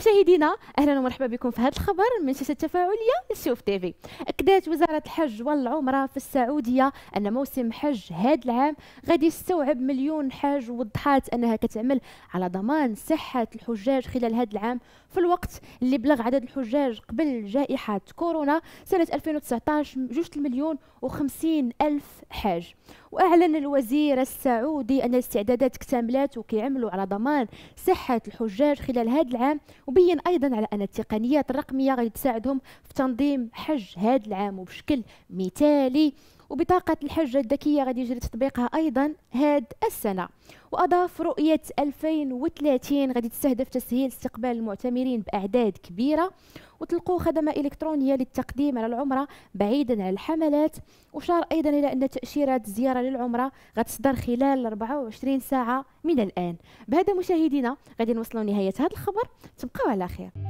مشاهدينا اهلا ومرحبا بكم في هذا الخبر من شاشه تفاعليه لسيوف تيفي اكدت وزاره الحج والعمره في السعوديه ان موسم حج هذا العام غادي يستوعب مليون حاج وضحات انها كتعمل على ضمان صحه الحجاج خلال هذا العام في الوقت اللي بلغ عدد الحجاج قبل جائحه كورونا سنه 2019 جوج المليون و50 الف حاج واعلن الوزير السعودي ان الاستعدادات اكتملت وكيعملوا على ضمان صحه الحجاج خلال هذا العام وبين ايضا على ان التقنيات الرقميه غادي تساعدهم في تنظيم حج هذا العام وبشكل مثالي وبطاقة الحجة الذكية غادي يجري تطبيقها أيضا هاد السنة وأضاف رؤية 2030 غادي تستهدف تسهيل استقبال المعتمرين بأعداد كبيرة وتلقوا خدمة إلكترونية للتقديم على العمرة بعيدا عن الحملات وشار أيضا إلى أن تاشيرات الزيارة للعمرة غتصدر خلال 24 ساعة من الآن بهذا مشاهدينا غادي نوصلوا نهاية هذا الخبر تبقوا على خير